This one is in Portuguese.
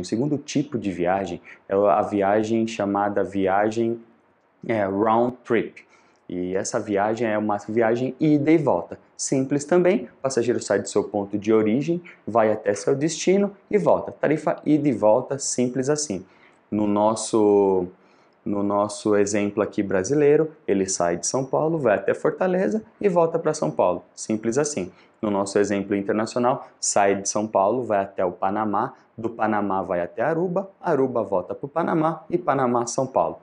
O segundo tipo de viagem é a viagem chamada viagem é, round trip. E essa viagem é uma viagem ida e volta. Simples também, o passageiro sai do seu ponto de origem, vai até seu destino e volta. Tarifa ida e volta, simples assim. No nosso no nosso exemplo aqui brasileiro, ele sai de São Paulo, vai até Fortaleza e volta para São Paulo. Simples assim. No nosso exemplo internacional, sai de São Paulo, vai até o Panamá, do Panamá vai até Aruba, Aruba volta para o Panamá e Panamá, São Paulo.